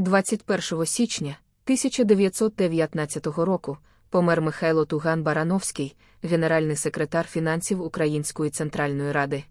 21 січня 1919 року помер Михайло Туган Барановський, генеральний секретар фінансів Української центральної ради.